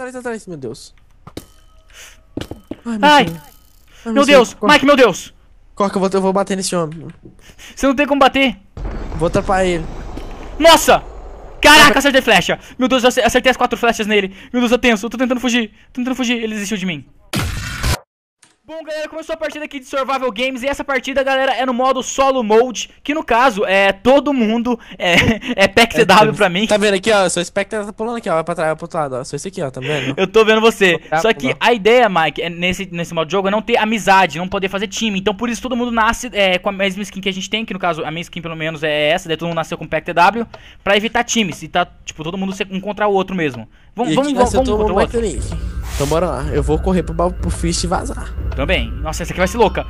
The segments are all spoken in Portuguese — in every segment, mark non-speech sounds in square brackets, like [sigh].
Atrás, atrás, meu Deus. Ai! Meu, Ai. Ai, meu Deus! Corre. Mike, meu Deus! Corre que eu vou, eu vou bater nesse homem. Você não tem como bater. Vou atrapalhar ele. Nossa! Caraca, acertei flecha! Meu Deus, acertei as quatro flechas nele. Meu Deus, eu tenso, eu tô tentando fugir. Tô tentando fugir, ele desistiu de mim. Bom, galera, começou a partida aqui de Survival Games e essa partida, galera, é no modo solo mode, que no caso é todo mundo, é, [laughs] é pack é, pra mim. Tá vendo aqui, ó, sou Spectre tá pulando aqui, ó, pra trás, pro outro lado, ó, sou esse aqui, ó, tá vendo? [laughs] Eu tô vendo você. Só que a ideia, Mike, é nesse, nesse modo de jogo é não ter amizade, não poder fazer time, então por isso todo mundo nasce é, com a mesma skin que a gente tem, que no caso a minha skin pelo menos é essa, todo mundo nasceu com pack TW, pra evitar times, e tá, tipo, todo mundo um contra o outro mesmo. Vamos, e vamos, vamos, vamos contra o então bora lá. Eu vou correr pro, pro Fist e vazar. Também. Nossa, essa aqui vai ser louca.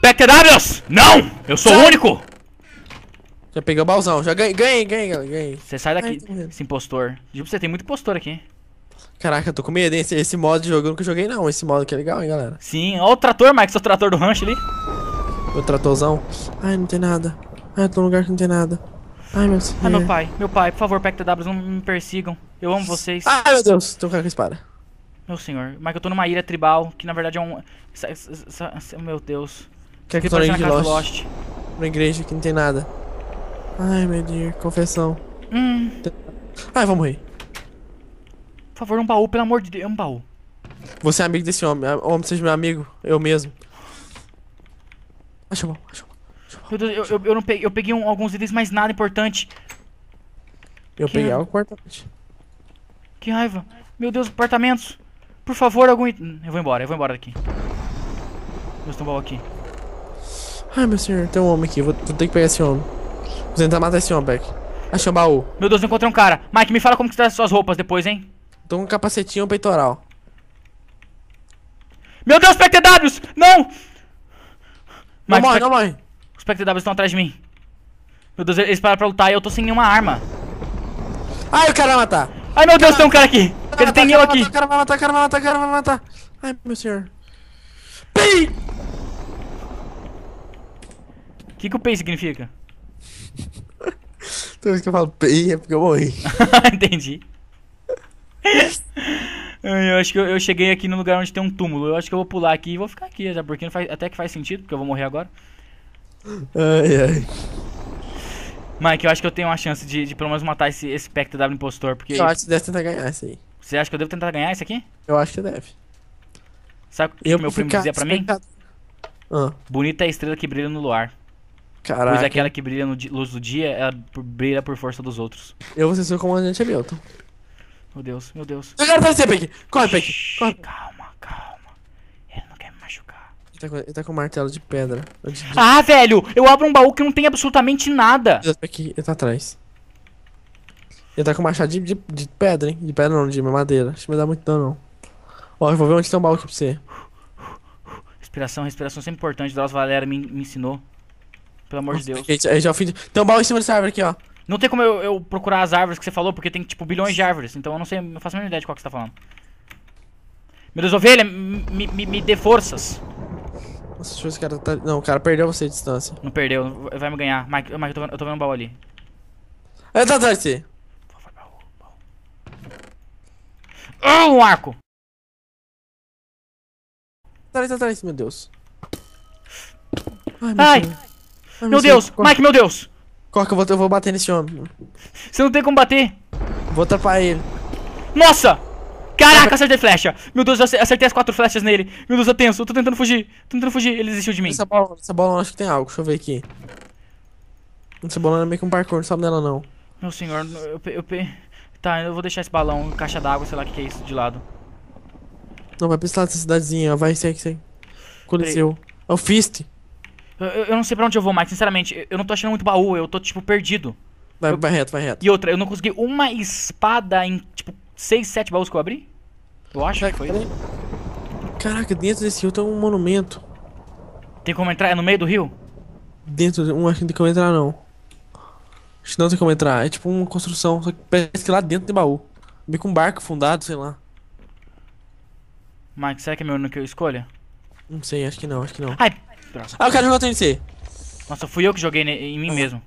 PTWs! Não! Eu sou o único! Já peguei o balzão. Já ganhei, ganhei, ganhei, ganhei. Você sai daqui, Ai, esse impostor. Tipo, você, tem muito impostor aqui. Caraca, eu tô com medo, hein? Esse, esse modo de jogo eu nunca joguei, não. Esse modo aqui é legal, hein, galera? Sim. Ó o trator, Mike. Seu trator do rancho ali. O tratorzão. Ai, não tem nada. Ai, eu tô num lugar que não tem nada. Ai, meu ah, Deus. Ai, meu pai. Meu pai, por favor, PECTWs, não me persigam. Eu amo vocês. Ai, meu Deus. Tô com a espada. Meu senhor. Mas eu tô numa ilha tribal, que na verdade é um. meu Deus. Que é que eu tô na casa Lost. Lost. Uma igreja que não tem nada. Ai, meu Deus, confessão. Hum. Ai, vou morrer. Por favor, um baú, pelo amor de Deus, um baú. Você é amigo desse homem, ah, homem seja meu amigo, eu mesmo. Acha bom, bom. Meu Deus, eu, eu, eu, não peguei, eu peguei um, alguns itens, mas nada importante. Eu que peguei algo importante. Que raiva. Meu Deus, apartamentos. Por favor, algum Eu vou embora, eu vou embora daqui. Meu tombar aqui. Ai, meu senhor, tem um homem aqui. Vou, vou ter que pegar esse homem. Vou tentar matar esse homem, Beck. Achei é um baú. Meu Deus, eu encontrei um cara. Mike, me fala como que tá as suas roupas depois, hein? Tô com um capacetinho um peitoral. Meu Deus, PTWs! Não! Não morre, não morre. Os PTWs estão atrás de mim. Meu Deus, eles pararam pra lutar e eu tô sem nenhuma arma. Ai, o cara vai matar. Ai, meu Deus, tem um cara aqui ele tem eu aqui. Cara, vai matar, cara, vai matar, cara, vai matar. Ai, meu senhor. PEI! O que, que o PEI significa? Toda vez que eu falo PEI é porque eu morri. [laughs] Entendi. eu acho que eu, eu, cheguei aqui no lugar onde tem um túmulo. Eu acho que eu vou pular aqui e vou ficar aqui, já, porque faz, até que faz sentido, porque eu vou morrer agora. Ai, ai. Mike, eu acho que eu tenho uma chance de, de pelo menos matar esse, esse Pecta tá W Impostor, porque... Eu acho que deve tentar ganhar isso aí. Você acha que eu devo tentar ganhar isso aqui? Eu acho que deve. Sabe o que eu meu primo dizia pra mim? Ah. Bonita é a estrela que brilha no luar. Caraca. Pois aquela que brilha na luz do dia, ela brilha por força dos outros. Eu vou ser seu comandante Hamilton. Meu Deus, meu Deus. Eu quero aparecer, Peck! Corre, Peck! Corre! Calma, calma. Ele não quer me machucar. Ele tá com, ele tá com um martelo de pedra. Ah, velho! Eu abro um baú que não tem absolutamente nada. Peck, ele tá atrás. Ele tá com machado de, de, de, pedra, hein? De pedra não, de madeira. Acho que não vai dar muito dano, não. Ó, eu vou ver onde tem um baú aqui pra você. Respiração, respiração sempre importante. Drauzio Valera me, me ensinou. Pelo amor Nossa, de Deus. Gente, já é fim Tem um baú em cima dessa árvore aqui, ó. Não tem como eu, eu, procurar as árvores que você falou, porque tem, tipo, bilhões de árvores. Então eu não sei, não faço a mesma ideia de qual que você tá falando. Meu Deus, ovelha, me, me, me dê forças. Nossa, deixa eu ver se o cara tá... Não, o cara perdeu você de distância. Não perdeu, vai me ganhar. Mike, Mike eu, tô, eu tô vendo um baú ali. É, tá atrás de você. Ah, um arco! Atrás, atrás, meu Deus. Ai, meu, Ai. Ai, meu, meu Deus, Mike, meu Deus! Corre que eu vou, eu vou bater nesse homem. Você não tem como bater. Vou atrapalhar ele. Nossa! Caraca, acertei flecha! Meu Deus, eu acertei as quatro flechas nele. Meu Deus, eu tenso, eu tô tentando fugir. Tô tentando fugir, ele desistiu de mim. Essa bola, essa bola, acho que tem algo, deixa eu ver aqui. Essa bola é meio que um parkour, não sabe dela não. Meu senhor, eu, eu, eu, Tá, eu vou deixar esse balão, caixa d'água, sei lá o que, que, é isso, de lado. Não, vai precisar dessa cidadezinha, vai, segue, segue. Aconteceu. É o Fist. Eu, eu, não sei pra onde eu vou mais, sinceramente. Eu não tô achando muito baú, eu tô, tipo, perdido. Vai, eu... vai reto, vai reto. E outra, eu não consegui uma espada em, tipo, seis sete baús que eu abri? Eu acho Caraca, que foi. Caraca, dentro desse rio tem um monumento. Tem como entrar? É no meio do rio? Dentro, não acho que tem como entrar, não. Acho que não tem como entrar. É tipo uma construção, só que parece que lá dentro tem baú. Meio com um barco fundado, sei lá. Mike, será que é meu único escolha? Não sei, acho que não, acho que não. Ai, droga. Ah, o cara jogou TNC. Nossa, fui eu que joguei em mim ah. mesmo.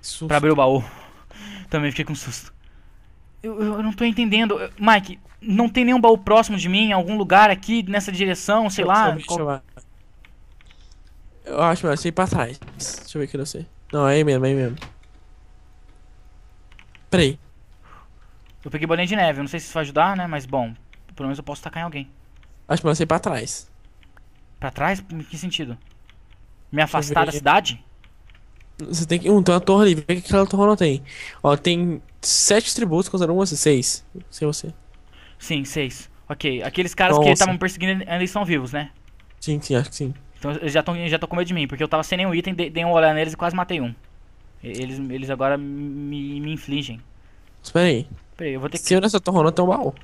Susto. Pra abrir o baú. [laughs] Também fiquei com susto. Eu, eu, não tô entendendo. Mike, não tem nenhum baú próximo de mim, em algum lugar aqui, nessa direção, sei eu lá. Qual... Eu acho melhor você ir pra trás. Deixa eu ver o que eu sei. Não, é aí mesmo, é aí mesmo. Peraí. Eu peguei bolinha de neve, não sei se isso vai ajudar, né? Mas bom, pelo menos eu posso tacar em alguém. Acho que eu ir pra trás. Pra trás? Em que sentido? Me afastar da cidade? Você tem que. Um, tem uma torre ali, vê que aquela torre não tem. Ó, tem sete tributos contra um, seis. Sem você. Sim, seis. Ok. Aqueles caras Nossa. que estavam perseguindo ainda estão vivos, né? Sim, sim, acho que sim. Então eles já estão já com medo de mim, porque eu tava sem nenhum item, dei, dei um olhar neles e quase matei um. Eles, eles agora me, me infligem. Espera aí. Pera aí, eu vou ter que. Se eu nessa não tem um baú.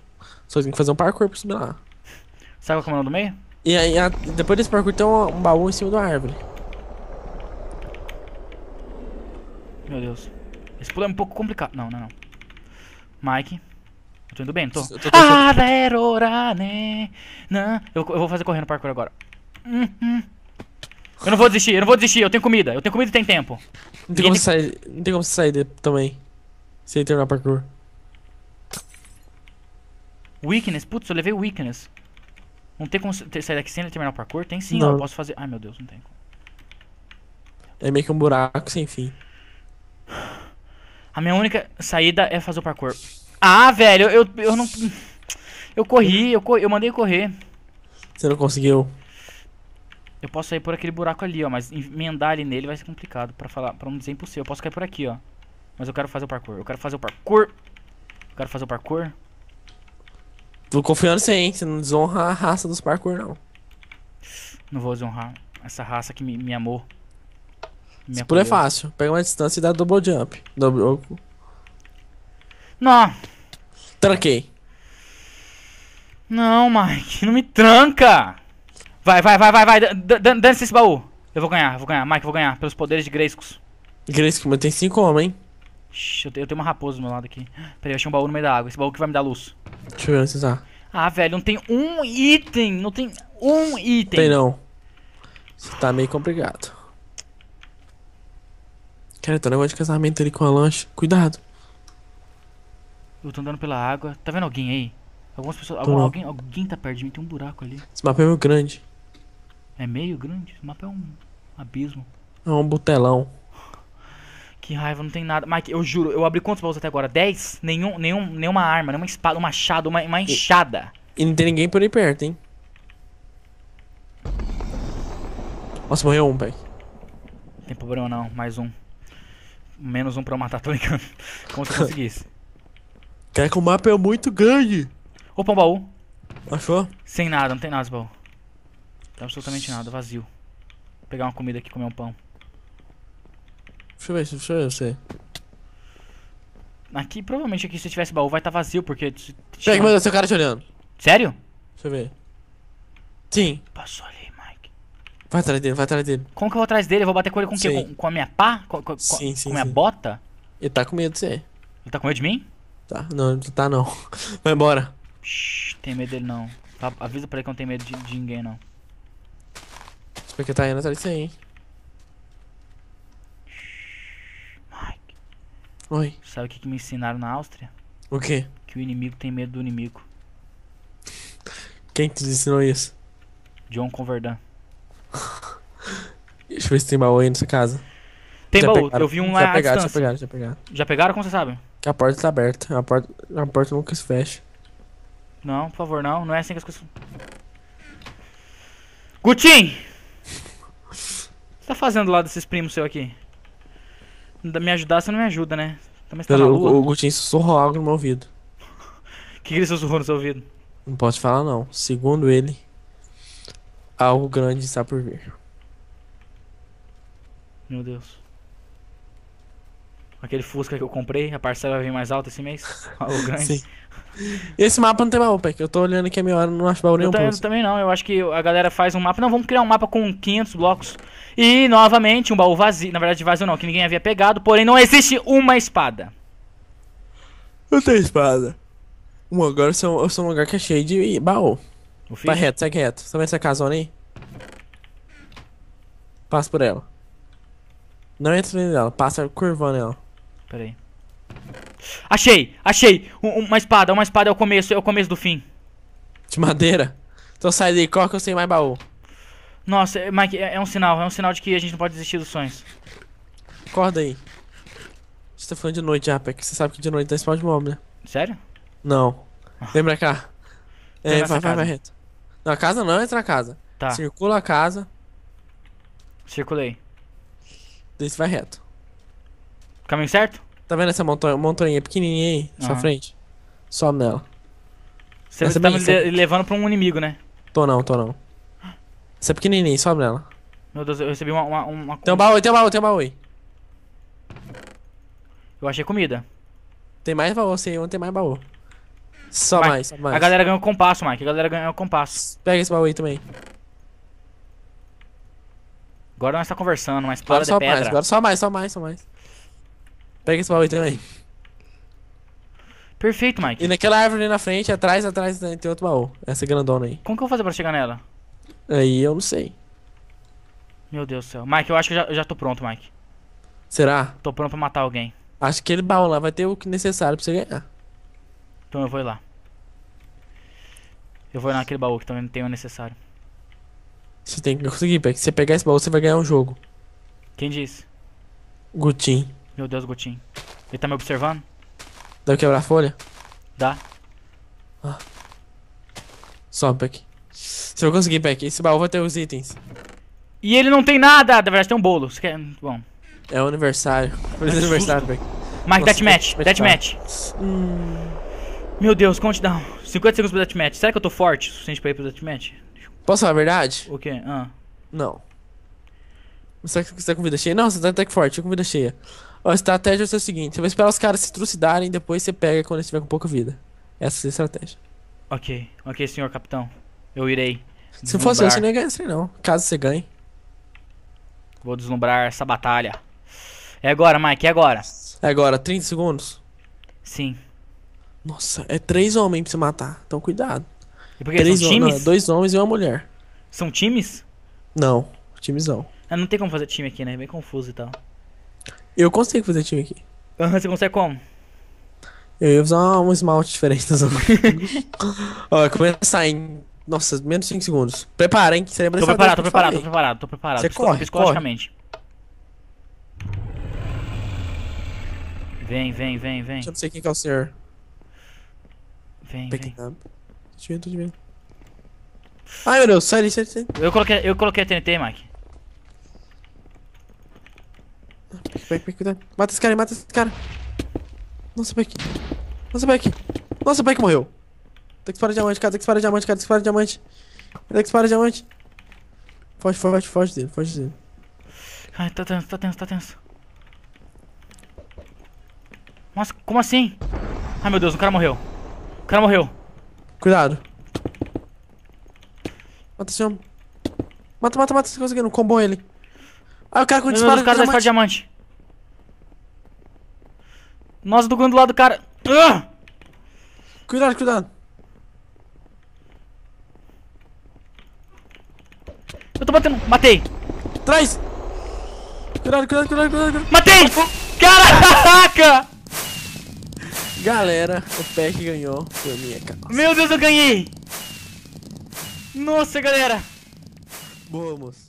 Só tem que fazer um parkour pra subir lá. Sabe qual é o do meio? E aí, a, depois desse parkour tem um, um baú em cima da árvore. Meu Deus. Esse pulo é um pouco complicado. Não, não, não. Mike. Eu tô indo bem, tô. Eu tô, tô, tô... Ah, né? Não. Eu, eu vou fazer correndo parkour agora. Uhum. Eu não vou desistir, eu não vou desistir, eu tenho comida, eu tenho comida e tem tempo. Não tem, como, você Sair, não tem como sair de, também. Sem terminar o parkour. Weakness, putz, eu levei weakness. Não tem como sair daqui sem ele terminar o parkour? Tem sim, não. eu posso fazer. Ai meu Deus, não tem como. É meio que um buraco sem fim. A minha única saída é fazer o parkour. Ah, velho, eu, eu não. Eu corri, eu, corri, eu mandei correr. Você não conseguiu. Eu posso sair por aquele buraco ali, ó. Mas emendar ali nele vai ser complicado pra, falar, pra não dizer impossível. Eu posso cair por aqui, ó. Mas eu quero fazer o parkour. Eu quero fazer o parkour. Eu quero fazer o parkour. Tô confiando em você, hein? Você não desonra a raça dos parkour, não. Não vou desonrar essa raça que me, me amou. Me Esse pulo é fácil. Pega uma distância e dá double jump. Double... Não. Tranquei. Não, Mike. Não me tranca. Vai, vai, vai, vai, vai. Dane-se esse baú. Eu vou ganhar, vou ganhar. Mike, vou ganhar. Pelos poderes de Greyskus. Greyskus, mas tem cinco homens, hein? Shhh, eu, eu tenho uma raposa do meu lado aqui. Peraí, eu achei um baú no meio da água. Esse baú que vai me dar luz. Deixa eu ver onde tá. Ah, velho, não tem um item. Não tem um item. Tem não. Você tá meio complicado. Cara, tem um negócio de casamento ali com a lancha. Cuidado. Eu tô andando pela água. Tá vendo alguém aí? Algumas pessoas. Algum, alguém, alguém tá perto de mim, tem um buraco ali. Esse mapa é meio grande. É meio grande? O mapa é um abismo. É um botelão. Que raiva, não tem nada. Mike, eu juro, eu abri quantos baús até agora? 10? Nenhum, nenhum, nenhuma arma, nenhuma espada, um machado, uma, uma enxada. E, e não tem ninguém por aí perto, hein? Nossa, morreu um, velho. Não tem problema não, mais um. Menos um pra eu matar, tô brincando. [laughs] Como se eu conseguisse. Quer que o mapa é muito grande. Opa, um baú. Achou? Sem nada, não tem nada esse baú. Tá absolutamente nada, vazio. Vou pegar uma comida aqui e comer um pão. Deixa eu ver, deixa eu ver você. Aqui, provavelmente aqui se tivesse baú vai estar tá vazio, porque... Pega, mano, seu cara te olhando. Sério? Deixa eu ver. Sim. Passou ali, Mike. Vai atrás dele, vai atrás dele. Como que eu vou atrás dele? Eu vou bater com ele com o quê? Com, com, a minha pá? Com, com, sim, com sim, minha sim. bota? Ele tá com medo de você. Ele tá com medo de mim? Tá, não, ele tá não. [laughs] vai embora. Shhh, tem medo dele não. Tá, avisa pra ele que eu não tenho medo de, de ninguém não. Porque tá indo atrás disso aí, hein? Mike. Oi. Sabe o que, que me ensinaram na Áustria? O quê? Que o inimigo tem medo do inimigo. Quem te ensinou isso? John Converdan. [laughs] Deixa eu ver se tem baú aí nessa casa. Tem já baú, pegaram. eu vi um lá já pegaram, já pegaram, já pegaram. Já pegaram, como você sabe? Que a porta tá aberta, a porta, a porta nunca se fecha. Não, por favor, não, não é assim que as coisas... Gutinho! que tá fazendo lá desses primos seu aqui? Me ajudar, você não me ajuda, né? Também tá na lua. O, o Gutinho sussurrou algo no meu ouvido. O [laughs] que, que ele sussurrou no seu ouvido? Não pode falar, não. Segundo ele, algo grande está por vir. Meu Deus. Aquele Fusca que eu comprei, a parcela vai vir mais alta esse mês. O [laughs] grande. Sim. Esse mapa não tem baú, Peck. Eu tô olhando aqui a minha hora, não acho baú nenhum. Eu, eu também não, eu acho que a galera faz um mapa. Não, vamos criar um mapa com 500 blocos. E, novamente, um baú vazio. Na verdade, vazio não, que ninguém havia pegado. Porém, não existe uma espada. Eu tenho espada. um agora eu sou, eu sou um lugar que é cheio de baú. Vai reto, segue reto. Você vê essa casona aí? Passa por ela. Não entra nela, passa curvando ela. Pera aí. Achei, achei. Um, uma espada, uma espada é o começo, é o começo do fim. De madeira? Então sai daí, corre que eu sei mais baú. Nossa, é, Mike, é, é, um sinal, é um sinal de que a gente não pode desistir dos sonhos. Acorda aí. Você tá falando de noite, Apex. Você sabe que de noite tá spawn de mob, né? Sério? Não. Ah. Lembra cá. Então é, vai, vai, vai, vai reto. Na casa não, entra na casa. Tá. Circula a casa. Circulei. Daí você vai reto. Caminho certo? Tá vendo essa montanha, montanha pequenininha aí, na sua frente? Sobe nela. Você Essa é tá bem- me é levando pra um inimigo, né? Tô não, tô não. Essa é pequenininha, sobe nela. Meu Deus, eu recebi uma. uma, uma- Tem um baú, aí, tem um baú, tem um baú aí. Eu achei comida. Tem mais baú, sei assim, onde tem mais baú. Só mais, só mais. A galera ganhou compasso, Mike. A galera ganhou compasso. Pega esse baú aí também. Agora nós tá conversando, mas Agora para de só mais, agora só mais, só mais, só mais. Pega esse baú aí também. Perfeito, Mike. E naquela árvore ali na frente, atrás, atrás, né, tem outro baú. Essa grandona aí. Como que eu vou fazer pra chegar nela? Aí eu não sei. Meu Deus do céu. Mike, eu acho que eu já, eu já tô pronto, Mike. Será? Tô pronto pra matar alguém. Acho que aquele baú lá vai ter o que necessário pra você ganhar. Então eu vou ir lá. Eu vou ir naquele baú que também tem o necessário. Você tem que conseguir, Mike. Se você pegar esse baú, você vai ganhar um jogo. Quem disse? Gutin. Meu Deus, Gotinho. Ele tá me observando? Dá pra quebrar a folha? Dá. Ah. Sobe, Peck. Se eu conseguir, Peck, esse baú vai ter os itens. E ele não tem nada! Na verdade, tem um bolo. Você quer... Bom. É o aniversário. Feliz [laughs] aniversário, Peck. Mike, deathmatch, deathmatch. Hum. Meu Deus, countdown. 50 segundos pro deathmatch. Será que eu tô forte o suficiente pra ir pro deathmatch? Posso falar a verdade? O quê? Ah. Não. Será tá que você tá com vida cheia? Não, você tá até que forte, eu com vida cheia. A estratégia vai é ser o seguinte: você vai esperar os caras se trucidarem, depois você pega quando estiver com pouca vida. Essa é a estratégia. Ok, ok, senhor capitão. Eu irei. Se fosse eu, você nem ganha assim, não. Caso você ganhe. Vou deslumbrar essa batalha. É agora, Mike, é agora. É agora, 30 segundos? Sim. Nossa, é três homens pra você matar, então cuidado. E porque três são times? Não, dois homens e uma mulher. São times? Não, times não. Ah, não tem como fazer time aqui, né? É bem confuso e tal. Eu consigo fazer time aqui. Aham, você consegue como? Eu ia usar um esmalte diferente da zona. [laughs] Ó, começar em. Nossa, menos 5 segundos. Prepara, hein? Que você tô preparado, tô preparado, tô preparado, tô preparado. Você corre, psicologicamente. Corre. Vem, vem, vem, vem. Deixa eu não sei quem que é o senhor. Vem, Pick vem. Tô te vendo, tô te vendo. Ai, meu Deus, sai ali, sai, sai. Eu coloquei, eu coloquei a TNT, Mike. Back, Mata esse cara, mata esse cara. Nossa, Beck. Nossa, Beck. Nossa, Beck morreu. Tem que parar diamante, cara. Tem que parar diamante, cara. Tem que parar diamante. Tem que parar diamante. Foge, foge, foge dele, foge dele. Ai, tá tenso, tá tenso, tá tenso. Nossa, como assim? Ai, meu Deus, o cara morreu. O cara morreu. Cuidado. Mata esse homem. Mata, mata, mata. Se conseguir, não combo ele. Ah, o cara com disparo de diamante. Cara diamante. Nossa, do do lado do cara. Ah! Cuidado, cuidado. Eu tô batendo. Matei. Trás. Cuidado, cuidado, cuidado, cuidado. Matei! [laughs] Caraca! Galera, o PEC ganhou minha Meu Deus, eu ganhei! Nossa, galera! Boa, moço.